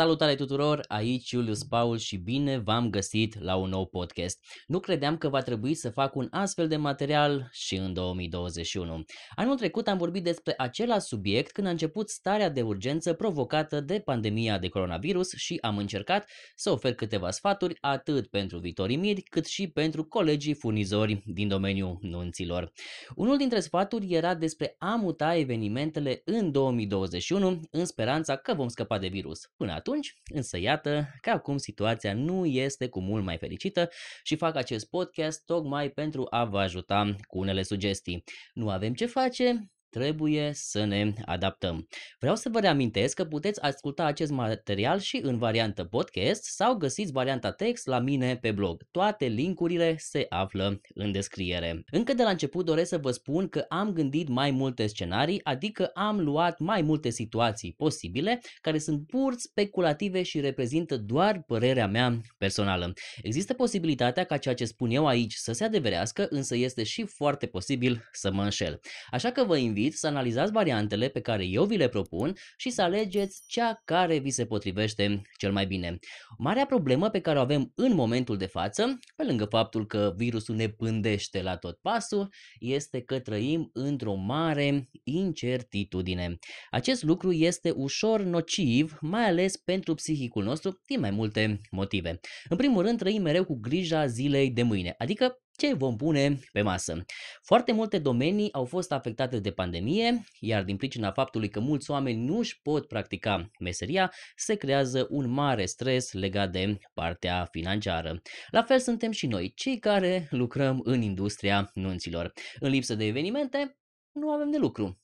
Salutare tuturor, aici Julius Paul și bine v-am găsit la un nou podcast. Nu credeam că va trebui să fac un astfel de material și în 2021. Anul trecut am vorbit despre același subiect când a început starea de urgență provocată de pandemia de coronavirus și am încercat să ofer câteva sfaturi atât pentru viitorii miri cât și pentru colegii furnizori din domeniul nunților. Unul dintre sfaturi era despre a muta evenimentele în 2021 în speranța că vom scăpa de virus. Până atunci, atunci, însă iată că acum situația nu este cu mult mai fericită și fac acest podcast tocmai pentru a vă ajuta cu unele sugestii. Nu avem ce face, trebuie să ne adaptăm. Vreau să vă reamintesc că puteți asculta acest material și în variantă podcast sau găsiți varianta text la mine pe blog. Toate linkurile se află în descriere. Încă de la început doresc să vă spun că am gândit mai multe scenarii, adică am luat mai multe situații posibile care sunt pur speculative și reprezintă doar părerea mea personală. Există posibilitatea ca ceea ce spun eu aici să se adeverească, însă este și foarte posibil să mă înșel. Așa că vă invit invit să analizați variantele pe care eu vi le propun și să alegeți cea care vi se potrivește cel mai bine. Marea problemă pe care o avem în momentul de față, pe lângă faptul că virusul ne pândește la tot pasul, este că trăim într-o mare incertitudine. Acest lucru este ușor nociv, mai ales pentru psihicul nostru, din mai multe motive. În primul rând, trăim mereu cu grija zilei de mâine, adică ce vom pune pe masă. Foarte multe domenii au fost afectate de pandemie, iar din pricina faptului că mulți oameni nu își pot practica meseria, se creează un mare stres legat de partea financiară. La fel suntem și noi, cei care lucrăm în industria nunților. În lipsă de evenimente, nu avem de lucru.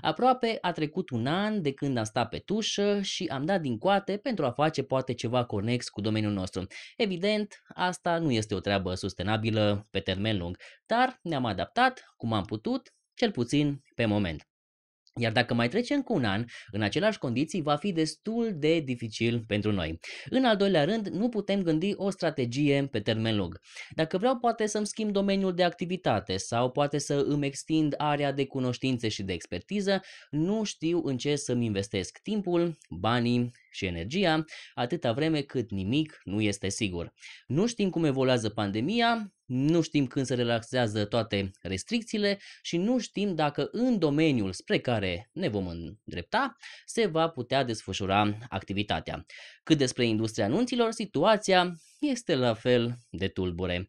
Aproape a trecut un an de când am stat pe tușă și am dat din coate pentru a face poate ceva conex cu domeniul nostru. Evident, asta nu este o treabă sustenabilă pe termen lung, dar ne-am adaptat cum am putut, cel puțin pe moment. Iar dacă mai trece încă un an, în aceleași condiții va fi destul de dificil pentru noi. În al doilea rând, nu putem gândi o strategie pe termen lung. Dacă vreau, poate să-mi schimb domeniul de activitate sau poate să îmi extind area de cunoștințe și de expertiză, nu știu în ce să-mi investesc timpul, banii și energia, atâta vreme cât nimic nu este sigur. Nu știm cum evoluează pandemia, nu știm când se relaxează toate restricțiile și nu știm dacă în domeniul spre care ne vom îndrepta se va putea desfășura activitatea. Cât despre industria anunților, situația este la fel de tulbure.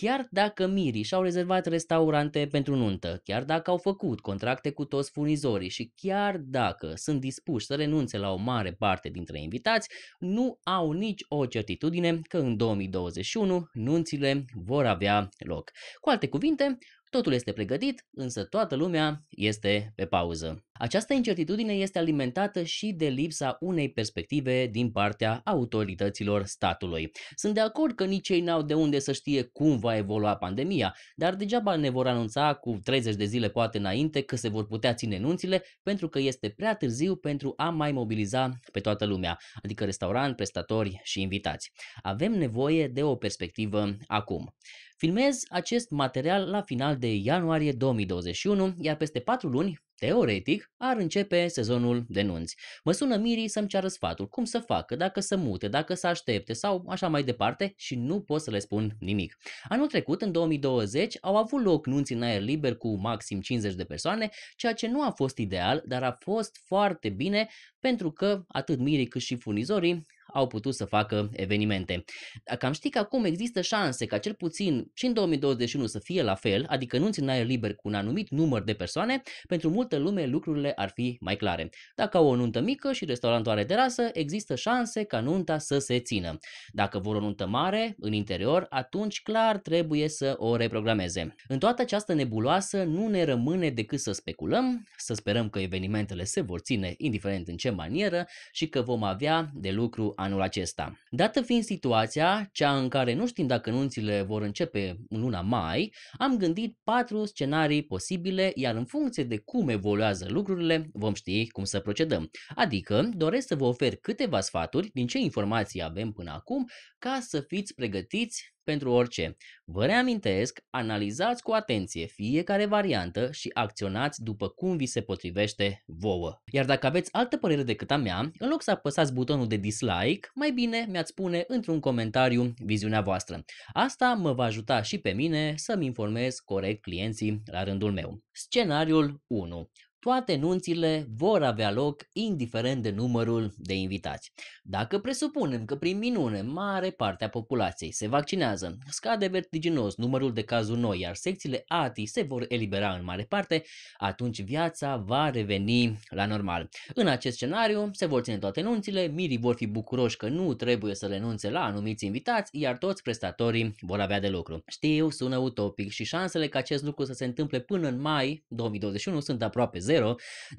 Chiar dacă mirii și-au rezervat restaurante pentru nuntă, chiar dacă au făcut contracte cu toți furnizorii și chiar dacă sunt dispuși să renunțe la o mare parte dintre invitați, nu au nici o certitudine că în 2021 nunțile vor avea loc. Cu alte cuvinte, totul este pregătit, însă toată lumea este pe pauză. Această incertitudine este alimentată și de lipsa unei perspective din partea autorităților statului. Sunt de acord că nici ei n-au de unde să știe cum va evolua pandemia, dar degeaba ne vor anunța cu 30 de zile poate înainte că se vor putea ține nunțile, pentru că este prea târziu pentru a mai mobiliza pe toată lumea, adică restaurant, prestatori și invitați. Avem nevoie de o perspectivă acum. Filmez acest material la final de ianuarie 2021, iar peste 4 luni Teoretic, ar începe sezonul de nunți. Mă sună Miri să-mi ceară sfatul, cum să facă, dacă să mute, dacă să aștepte sau așa mai departe și nu pot să le spun nimic. Anul trecut, în 2020, au avut loc nunți în aer liber cu maxim 50 de persoane, ceea ce nu a fost ideal, dar a fost foarte bine pentru că atât Miri cât și furnizorii au putut să facă evenimente. Dacă am ști că acum există șanse ca cel puțin și în 2021 să fie la fel, adică nu în aer liber cu un anumit număr de persoane, pentru multă lume lucrurile ar fi mai clare. Dacă au o nuntă mică și restaurantul are terasă, există șanse ca nunta să se țină. Dacă vor o nuntă mare, în interior, atunci clar trebuie să o reprogrameze. În toată această nebuloasă nu ne rămâne decât să speculăm, să sperăm că evenimentele se vor ține indiferent în ce manieră și că vom avea de lucru anul acesta. Dată fiind situația, cea în care nu știm dacă nunțile vor începe în luna mai, am gândit patru scenarii posibile, iar în funcție de cum evoluează lucrurile, vom ști cum să procedăm. Adică, doresc să vă ofer câteva sfaturi din ce informații avem până acum, ca să fiți pregătiți pentru orice. Vă reamintesc, analizați cu atenție fiecare variantă și acționați după cum vi se potrivește vouă. Iar dacă aveți altă părere decât a mea, în loc să apăsați butonul de dislike, mai bine mi-ați spune într-un comentariu viziunea voastră. Asta mă va ajuta și pe mine să-mi informez corect clienții la rândul meu. Scenariul 1 toate nunțile vor avea loc indiferent de numărul de invitați. Dacă presupunem că prin minune mare parte a populației se vaccinează, scade vertiginos numărul de cazuri noi, iar secțiile ATI se vor elibera în mare parte, atunci viața va reveni la normal. În acest scenariu se vor ține toate nunțile, mirii vor fi bucuroși că nu trebuie să renunțe la anumiți invitați, iar toți prestatorii vor avea de lucru. Știu, sună utopic și șansele ca acest lucru să se întâmple până în mai 2021 sunt aproape zero,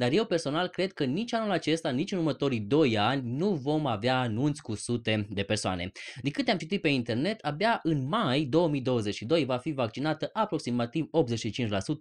dar eu personal cred că nici anul acesta, nici în următorii 2 ani nu vom avea anunți cu sute de persoane. De câte am citit pe internet, abia în mai 2022 va fi vaccinată aproximativ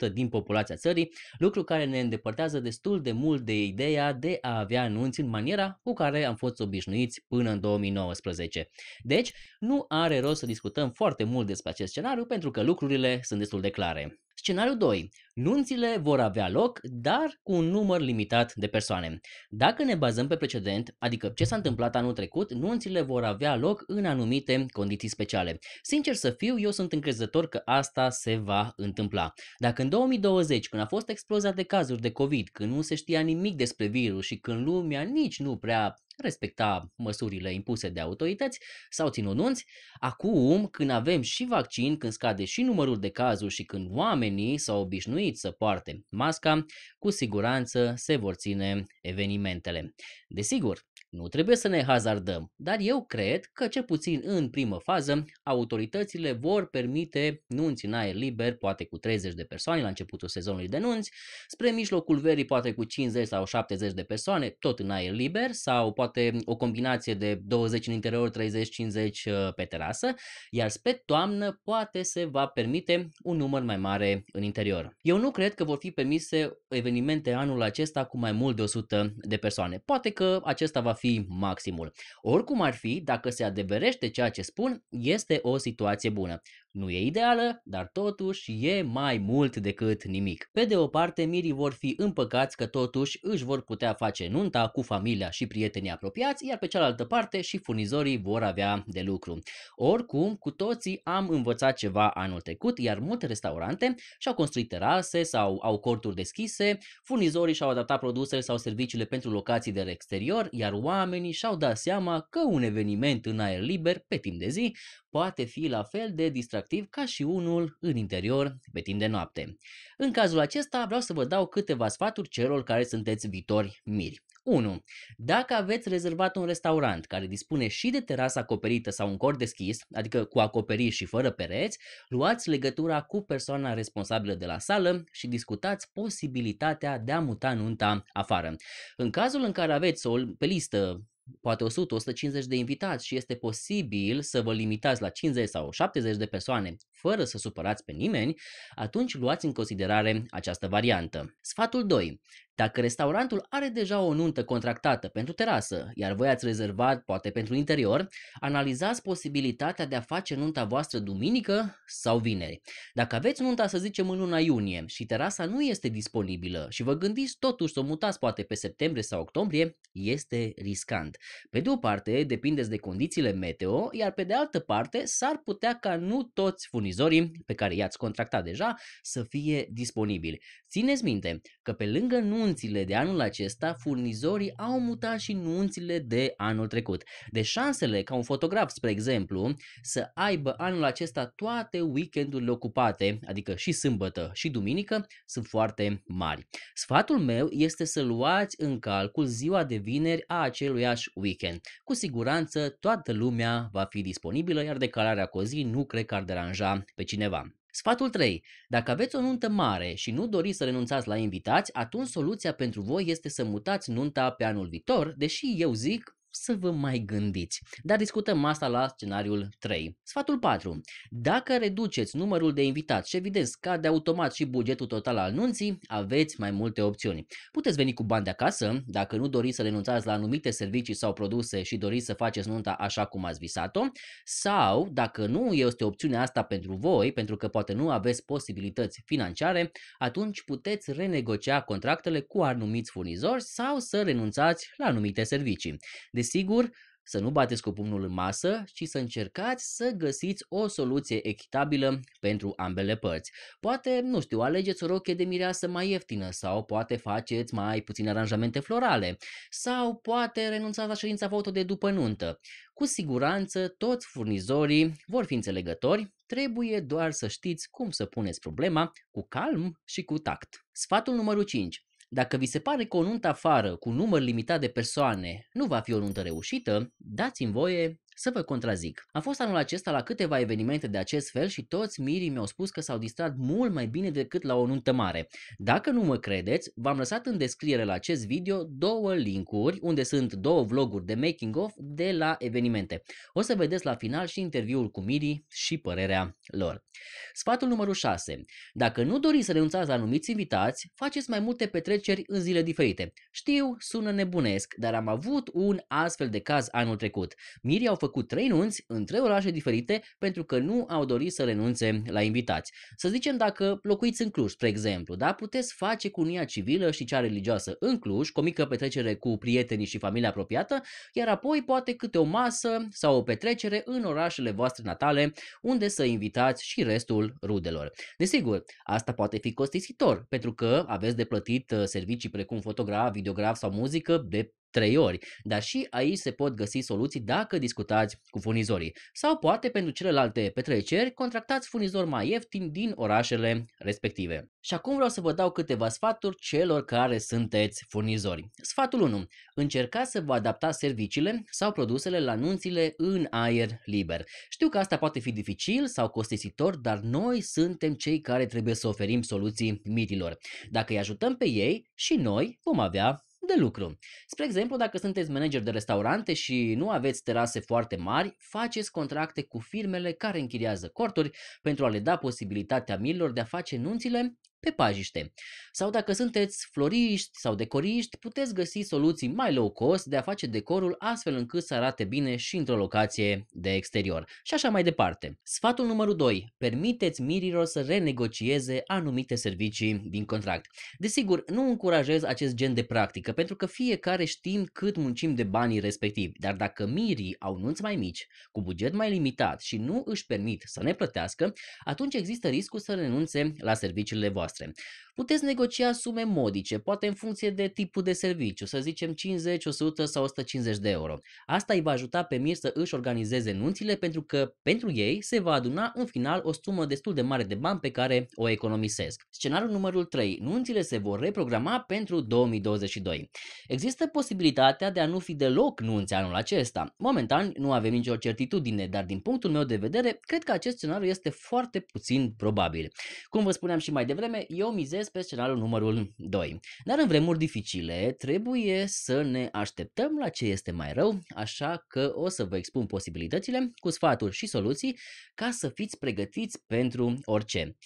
85% din populația țării, lucru care ne îndepărtează destul de mult de ideea de a avea anunți în maniera cu care am fost obișnuiți până în 2019. Deci, nu are rost să discutăm foarte mult despre acest scenariu pentru că lucrurile sunt destul de clare. Scenariul 2. Nunțile vor avea loc, dar cu un număr limitat de persoane. Dacă ne bazăm pe precedent, adică ce s-a întâmplat anul trecut, nunțile vor avea loc în anumite condiții speciale. Sincer să fiu, eu sunt încrezător că asta se va întâmpla. Dacă în 2020, când a fost explozia de cazuri de COVID, când nu se știa nimic despre virus și când lumea nici nu prea respecta măsurile impuse de autorități sau ținut nunți. Acum, când avem și vaccin, când scade și numărul de cazuri și când oamenii s-au obișnuit obișnuit să poarte masca, cu siguranță se vor ține evenimentele. Desigur, nu trebuie să ne hazardăm, dar eu cred că, cel puțin în primă fază, autoritățile vor permite nunți în aer liber, poate cu 30 de persoane la începutul sezonului de nunți, spre mijlocul verii poate cu 50 sau 70 de persoane, tot în aer liber, sau poate o combinație de 20 în interior, 30-50 uh, pe terasă, iar spre toamnă poate se va permite un număr mai mare în interior. Eu eu nu cred că vor fi permise evenimente anul acesta cu mai mult de 100 de persoane. Poate că acesta va fi maximul. Oricum ar fi, dacă se adeverește ceea ce spun, este o situație bună. Nu e ideală, dar totuși e mai mult decât nimic. Pe de o parte, mirii vor fi împăcați că totuși își vor putea face nunta cu familia și prietenii apropiați, iar pe cealaltă parte și furnizorii vor avea de lucru. Oricum, cu toții am învățat ceva anul trecut, iar multe restaurante și-au construit terase sau au corturi deschise, furnizorii și-au adaptat produsele sau serviciile pentru locații de exterior, iar oamenii și-au dat seama că un eveniment în aer liber, pe timp de zi, poate fi la fel de distractiv atractiv ca și unul în interior pe timp de noapte. În cazul acesta vreau să vă dau câteva sfaturi celor care sunteți viitori miri. 1. Dacă aveți rezervat un restaurant care dispune și de terasă acoperită sau un cor deschis, adică cu acoperiș și fără pereți, luați legătura cu persoana responsabilă de la sală și discutați posibilitatea de a muta nunta afară. În cazul în care aveți o pe listă poate 100-150 de invitați și este posibil să vă limitați la 50 sau 70 de persoane fără să supărați pe nimeni, atunci luați în considerare această variantă. Sfatul 2. Dacă restaurantul are deja o nuntă contractată pentru terasă, iar voi ați rezervat poate pentru interior, analizați posibilitatea de a face nunta voastră duminică sau vineri. Dacă aveți nunta, să zicem, în luna iunie și terasa nu este disponibilă și vă gândiți totuși să o mutați poate pe septembrie sau octombrie, este riscant. Pe de o parte, depindeți de condițiile meteo, iar pe de altă parte, s-ar putea ca nu toți furnizorii pe care i-ați contractat deja să fie disponibili. Țineți minte că pe lângă nunta nunțile de anul acesta, furnizorii au mutat și nunțile de anul trecut. De deci șansele ca un fotograf, spre exemplu, să aibă anul acesta toate weekendurile ocupate, adică și sâmbătă și duminică, sunt foarte mari. Sfatul meu este să luați în calcul ziua de vineri a aceluiași weekend. Cu siguranță toată lumea va fi disponibilă, iar decalarea cu o zi nu cred că ar deranja pe cineva. Sfatul 3. Dacă aveți o nuntă mare și nu doriți să renunțați la invitați, atunci soluția pentru voi este să mutați nunta pe anul viitor, deși eu zic să vă mai gândiți. Dar discutăm asta la scenariul 3. Sfatul 4. Dacă reduceți numărul de invitați și evident scade automat și bugetul total al nunții, aveți mai multe opțiuni. Puteți veni cu bani de acasă, dacă nu doriți să renunțați la anumite servicii sau produse și doriți să faceți nunta așa cum ați visat-o, sau dacă nu este opțiunea asta pentru voi, pentru că poate nu aveți posibilități financiare, atunci puteți renegocia contractele cu anumiți furnizori sau să renunțați la anumite servicii. Desigur, să nu bateți cu pumnul în masă, ci să încercați să găsiți o soluție echitabilă pentru ambele părți. Poate, nu știu, alegeți o roche de mireasă mai ieftină sau poate faceți mai puține aranjamente florale sau poate renunțați la ședința foto de după nuntă. Cu siguranță, toți furnizorii vor fi înțelegători, trebuie doar să știți cum să puneți problema cu calm și cu tact. Sfatul numărul 5. Dacă vi se pare că o nuntă afară cu număr limitat de persoane nu va fi o nuntă reușită, dați-mi voie să vă contrazic. A fost anul acesta la câteva evenimente de acest fel și toți mirii mi-au spus că s-au distrat mult mai bine decât la o nuntă mare. Dacă nu mă credeți, v-am lăsat în descriere la acest video două linkuri unde sunt două vloguri de making of de la evenimente. O să vedeți la final și interviul cu mirii și părerea lor. Sfatul numărul 6. Dacă nu doriți să renunțați la anumiți invitați, faceți mai multe petreceri în zile diferite. Știu, sună nebunesc, dar am avut un astfel de caz anul trecut. Mirii au făcut făcut trei nunți în trei orașe diferite pentru că nu au dorit să renunțe la invitați. Să zicem dacă locuiți în Cluj, spre exemplu, da, puteți face cu unia civilă și cea religioasă în Cluj, cu o mică petrecere cu prietenii și familia apropiată, iar apoi poate câte o masă sau o petrecere în orașele voastre natale, unde să invitați și restul rudelor. Desigur, asta poate fi costisitor, pentru că aveți de plătit uh, servicii precum fotograf, videograf sau muzică de trei ori, dar și aici se pot găsi soluții dacă discutați cu furnizorii. Sau poate pentru celelalte petreceri contractați furnizori mai ieftin din orașele respective. Și acum vreau să vă dau câteva sfaturi celor care sunteți furnizori. Sfatul 1. Încercați să vă adaptați serviciile sau produsele la anunțile în aer liber. Știu că asta poate fi dificil sau costisitor, dar noi suntem cei care trebuie să oferim soluții mitilor. Dacă îi ajutăm pe ei și noi vom avea de lucru. Spre exemplu, dacă sunteți manager de restaurante și nu aveți terase foarte mari, faceți contracte cu firmele care închiriază corturi pentru a le da posibilitatea milor de a face nunțile pe pajiște. Sau dacă sunteți floriști sau decoriști, puteți găsi soluții mai low cost de a face decorul astfel încât să arate bine și într-o locație de exterior. Și așa mai departe. Sfatul numărul 2. Permiteți mirilor să renegocieze anumite servicii din contract. Desigur, nu încurajez acest gen de practică pentru că fiecare știm cât muncim de banii respectivi, dar dacă mirii au nunți mai mici, cu buget mai limitat și nu își permit să ne plătească, atunci există riscul să renunțe la serviciile voastre. voastre. puteți negocia sume modice, poate în funcție de tipul de serviciu, să zicem 50, 100 sau 150 de euro. Asta îi va ajuta pe mir să își organizeze nunțile pentru că pentru ei se va aduna în final o sumă destul de mare de bani pe care o economisesc. Scenariul numărul 3. Nunțile se vor reprograma pentru 2022. Există posibilitatea de a nu fi deloc nunți anul acesta. Momentan nu avem nicio certitudine, dar din punctul meu de vedere, cred că acest scenariu este foarte puțin probabil. Cum vă spuneam și mai devreme, eu mizez Vorbesc pe scenariul numărul 2. Dar în vremuri dificile trebuie să ne așteptăm la ce este mai rău, așa că o să vă expun posibilitățile cu sfaturi și soluții ca să fiți pregătiți pentru orice.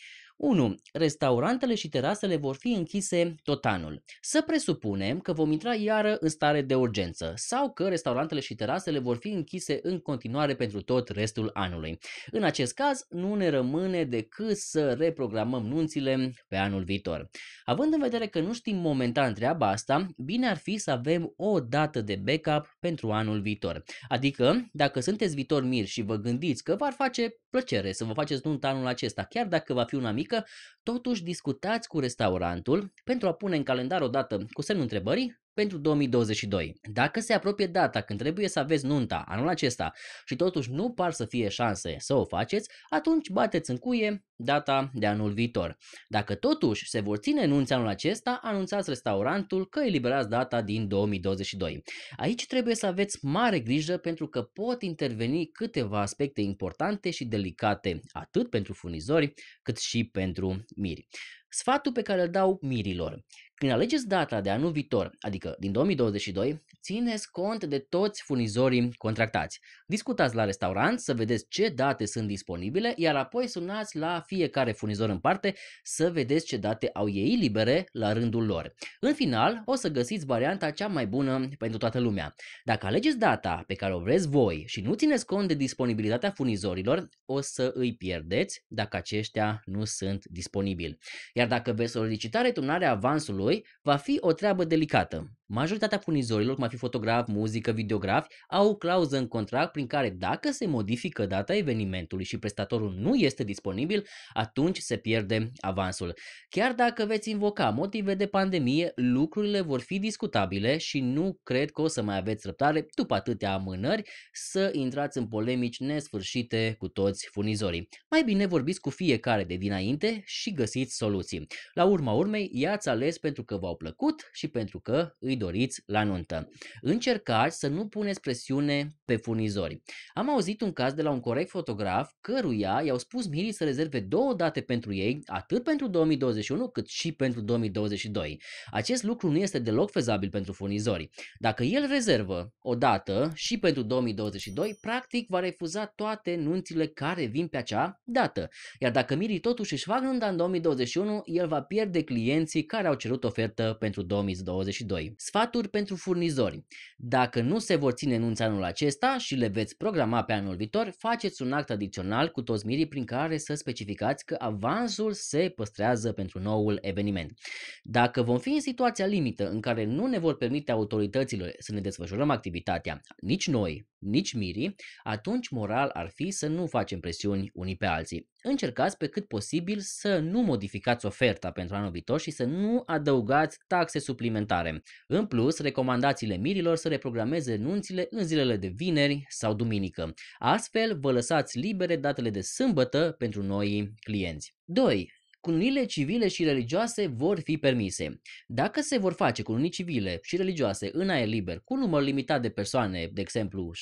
1. Restaurantele și terasele vor fi închise tot anul. Să presupunem că vom intra iară în stare de urgență sau că restaurantele și terasele vor fi închise în continuare pentru tot restul anului. În acest caz, nu ne rămâne decât să reprogramăm nunțile pe anul viitor. Având în vedere că nu știm momentan treaba asta, bine ar fi să avem o dată de backup pentru anul viitor. Adică, dacă sunteți viitor miri și vă gândiți că v-ar face plăcere să vă faceți nunta anul acesta, chiar dacă va fi una mică, totuși discutați cu restaurantul pentru a pune în calendar o dată cu semnul întrebării pentru 2022. Dacă se apropie data când trebuie să aveți nunta anul acesta și totuși nu par să fie șanse să o faceți, atunci bateți în cuie data de anul viitor. Dacă totuși se vor ține nunți anul acesta, anunțați restaurantul că eliberați data din 2022. Aici trebuie să aveți mare grijă pentru că pot interveni câteva aspecte importante și delicate, atât pentru furnizori cât și pentru miri. Sfatul pe care îl dau mirilor. Când alegeți data de anul viitor, adică din 2022, Țineți cont de toți furnizorii contractați. Discutați la restaurant să vedeți ce date sunt disponibile, iar apoi sunați la fiecare furnizor în parte să vedeți ce date au ei libere la rândul lor. În final, o să găsiți varianta cea mai bună pentru toată lumea. Dacă alegeți data pe care o vreți voi și nu țineți cont de disponibilitatea furnizorilor, o să îi pierdeți dacă aceștia nu sunt disponibili. Iar dacă veți solicita returnarea avansului, va fi o treabă delicată. Majoritatea furnizorilor, cum ar fi fotograf, muzică, videografi, au o clauză în contract prin care dacă se modifică data evenimentului și prestatorul nu este disponibil, atunci se pierde avansul. Chiar dacă veți invoca motive de pandemie, lucrurile vor fi discutabile și nu cred că o să mai aveți răbdare după atâtea amânări să intrați în polemici nesfârșite cu toți furnizorii. Mai bine vorbiți cu fiecare de dinainte și găsiți soluții. La urma urmei, i-ați ales pentru că v-au plăcut și pentru că îi doriți la nuntă. Încercați să nu puneți presiune pe furnizori. Am auzit un caz de la un corect fotograf căruia i-au spus mirii să rezerve două date pentru ei, atât pentru 2021 cât și pentru 2022. Acest lucru nu este deloc fezabil pentru furnizori. Dacă el rezervă o dată și pentru 2022, practic va refuza toate nunțile care vin pe acea dată. Iar dacă mirii totuși își fac nunta în 2021, el va pierde clienții care au cerut ofertă pentru 2022. Sfaturi pentru furnizori. Dacă nu se vor ține nunți anul acesta și le veți programa pe anul viitor, faceți un act adițional cu toți mirii prin care să specificați că avansul se păstrează pentru noul eveniment. Dacă vom fi în situația limită în care nu ne vor permite autoritățile să ne desfășurăm activitatea, nici noi, nici mirii, atunci moral ar fi să nu facem presiuni unii pe alții. Încercați pe cât posibil să nu modificați oferta pentru anul viitor și să nu adăugați taxe suplimentare. În în plus, recomandațiile mirilor să reprogrameze nunțile în zilele de vineri sau duminică. Astfel, vă lăsați libere datele de sâmbătă pentru noi clienți. 2 cununile civile și religioase vor fi permise. Dacă se vor face cununii civile și religioase în aer liber cu număr limitat de persoane, de exemplu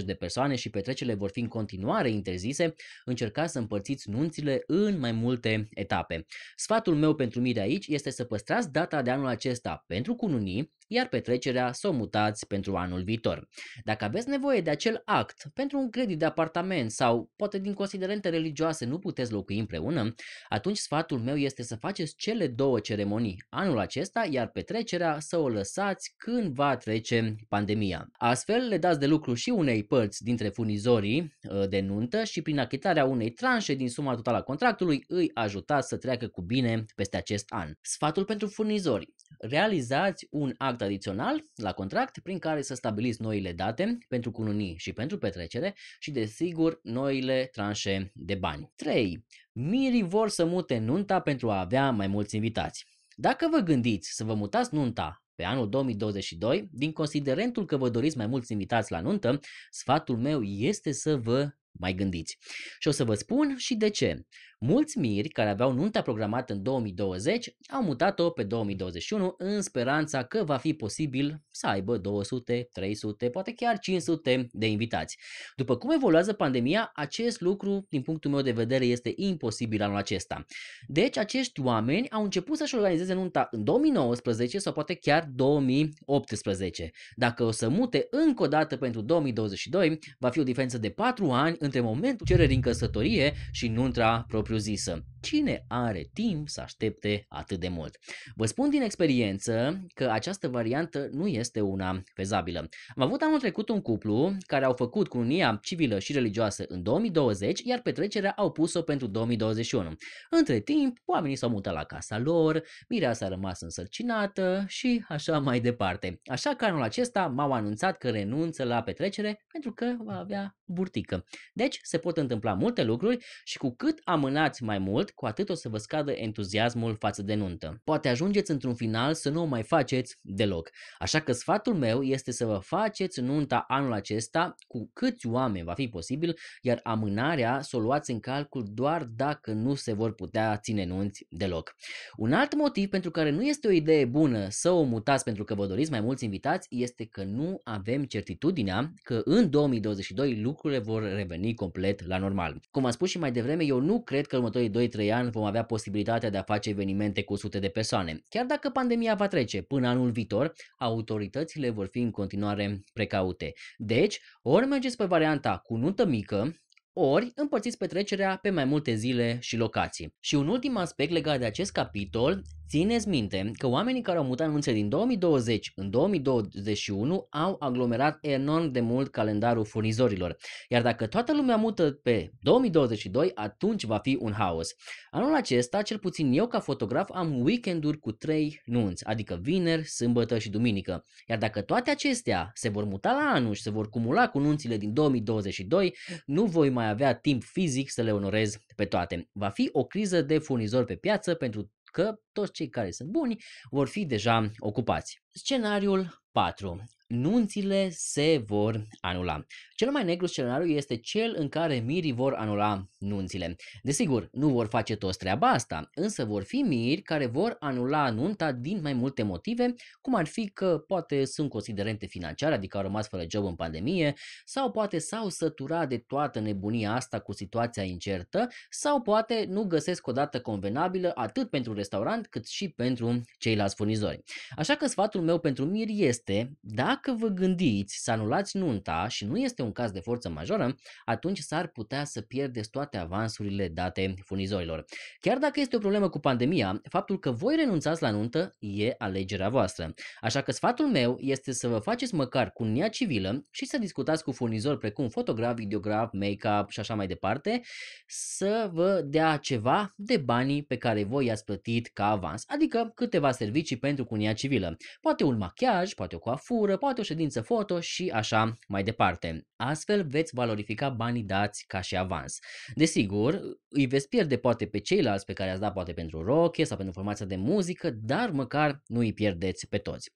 16-20 de persoane și petrecerile vor fi în continuare interzise, încercați să împărțiți nunțile în mai multe etape. Sfatul meu pentru mine de aici este să păstrați data de anul acesta pentru cununii, iar petrecerea să o mutați pentru anul viitor. Dacă aveți nevoie de acel act pentru un credit de apartament sau poate din considerente religioase nu puteți locui împreună, atunci sfatul meu este să faceți cele două ceremonii anul acesta, iar petrecerea să o lăsați când va trece pandemia. Astfel le dați de lucru și unei părți dintre furnizorii ă, de nuntă și prin achitarea unei tranșe din suma totală a contractului îi ajutați să treacă cu bine peste acest an. Sfatul pentru furnizori realizați un act adițional la contract prin care să stabiliți noile date pentru cununii și pentru petrecere și desigur noile tranșe de bani. 3. Mirii vor să mute nunta pentru a avea mai mulți invitați. Dacă vă gândiți să vă mutați nunta pe anul 2022, din considerentul că vă doriți mai mulți invitați la nuntă, sfatul meu este să vă mai gândiți. Și o să vă spun și de ce. Mulți miri care aveau nunta programată în 2020 au mutat-o pe 2021 în speranța că va fi posibil să aibă 200, 300, poate chiar 500 de invitați. După cum evoluează pandemia, acest lucru, din punctul meu de vedere, este imposibil anul acesta. Deci, acești oameni au început să-și organizeze nunta în 2019 sau poate chiar 2018. Dacă o să mute încă o dată pentru 2022, va fi o diferență de 4 ani între momentul cererii în căsătorie și nunta propriu próprios cine are timp să aștepte atât de mult? Vă spun din experiență că această variantă nu este una fezabilă. Am avut anul trecut un cuplu care au făcut cununia civilă și religioasă în 2020, iar petrecerea au pus-o pentru 2021. Între timp, oamenii s-au mutat la casa lor, mireasa a rămas însărcinată și așa mai departe. Așa că anul acesta m-au anunțat că renunță la petrecere pentru că va avea burtică. Deci se pot întâmpla multe lucruri și cu cât amânați mai mult, mult, cu atât o să vă scadă entuziasmul față de nuntă. Poate ajungeți într-un final să nu o mai faceți deloc. Așa că sfatul meu este să vă faceți nunta anul acesta cu câți oameni va fi posibil, iar amânarea să o luați în calcul doar dacă nu se vor putea ține nunți deloc. Un alt motiv pentru care nu este o idee bună să o mutați pentru că vă doriți mai mulți invitați este că nu avem certitudinea că în 2022 lucrurile vor reveni complet la normal. Cum am spus și mai devreme, eu nu cred că următorii 2-3 ani vom avea posibilitatea de a face evenimente cu sute de persoane. Chiar dacă pandemia va trece până anul viitor, autoritățile vor fi în continuare precaute. Deci, ori mergeți pe varianta cu nuntă mică, ori împărțiți petrecerea pe mai multe zile și locații. Și un ultim aspect legat de acest capitol Țineți minte că oamenii care au mutat anunțe din 2020 în 2021 au aglomerat enorm de mult calendarul furnizorilor. Iar dacă toată lumea mută pe 2022, atunci va fi un haos. Anul acesta, cel puțin eu ca fotograf, am weekenduri cu 3 nunți, adică vineri, sâmbătă și duminică. Iar dacă toate acestea se vor muta la anul și se vor cumula cu nunțile din 2022, nu voi mai avea timp fizic să le onorez pe toate. Va fi o criză de furnizori pe piață pentru că toți cei care sunt buni vor fi deja ocupați. Scenariul 4. Nunțile se vor anula. Cel mai negru scenariu este cel în care mirii vor anula nunțile. Desigur, nu vor face toți treaba asta, însă vor fi miri care vor anula nunta din mai multe motive, cum ar fi că poate sunt considerente financiare, adică au rămas fără job în pandemie, sau poate s-au săturat de toată nebunia asta cu situația incertă, sau poate nu găsesc o dată convenabilă atât pentru restaurant cât și pentru ceilalți furnizori. Așa că sfatul meu pentru miri este, dacă vă gândiți să anulați nunta și nu este un un caz de forță majoră, atunci s-ar putea să pierdeți toate avansurile date furnizorilor. Chiar dacă este o problemă cu pandemia, faptul că voi renunțați la nuntă e alegerea voastră. Așa că sfatul meu este să vă faceți măcar nea civilă și să discutați cu furnizori precum fotograf, videograf, make-up și așa mai departe, să vă dea ceva de banii pe care voi i-ați plătit ca avans, adică câteva servicii pentru cunia civilă. Poate un machiaj, poate o coafură, poate o ședință foto și așa mai departe. Astfel veți valorifica banii dați ca și avans. Desigur, îi veți pierde poate pe ceilalți pe care ați dat poate pentru roche sau pentru formația de muzică, dar măcar nu îi pierdeți pe toți.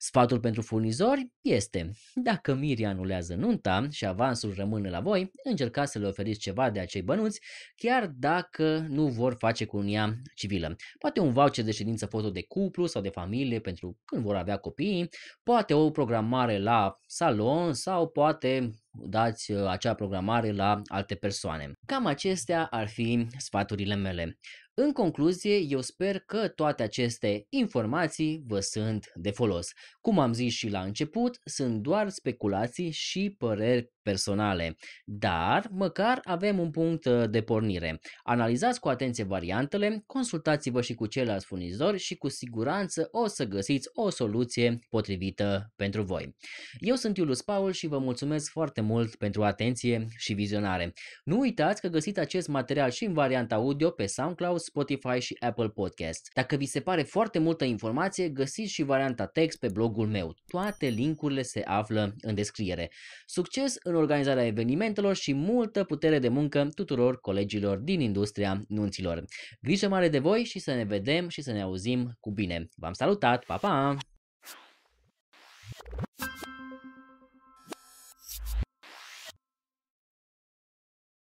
Sfatul pentru furnizori este, dacă Miri anulează nunta și avansul rămâne la voi, încercați să le oferiți ceva de acei bănuți, chiar dacă nu vor face cu unia civilă. Poate un voucher de ședință foto de cuplu sau de familie pentru când vor avea copii, poate o programare la salon sau poate dați uh, acea programare la alte persoane. Cam acestea ar fi sfaturile mele. În concluzie, eu sper că toate aceste informații vă sunt de folos. Cum am zis și la început, sunt doar speculații și păreri personale, dar măcar avem un punct uh, de pornire. Analizați cu atenție variantele, consultați-vă și cu ceilalți furnizori și cu siguranță o să găsiți o soluție potrivită pentru voi. Eu sunt Iulius Paul și vă mulțumesc foarte mult pentru atenție și vizionare. Nu uitați că găsiți acest material și în varianta audio pe SoundCloud Spotify și Apple Podcast. Dacă vi se pare foarte multă informație, găsiți și varianta text pe blogul meu. Toate linkurile se află în descriere. Succes în organizarea evenimentelor și multă putere de muncă tuturor colegilor din industria nunților. Grijă mare de voi și să ne vedem și să ne auzim cu bine. V-am salutat, pa, pa!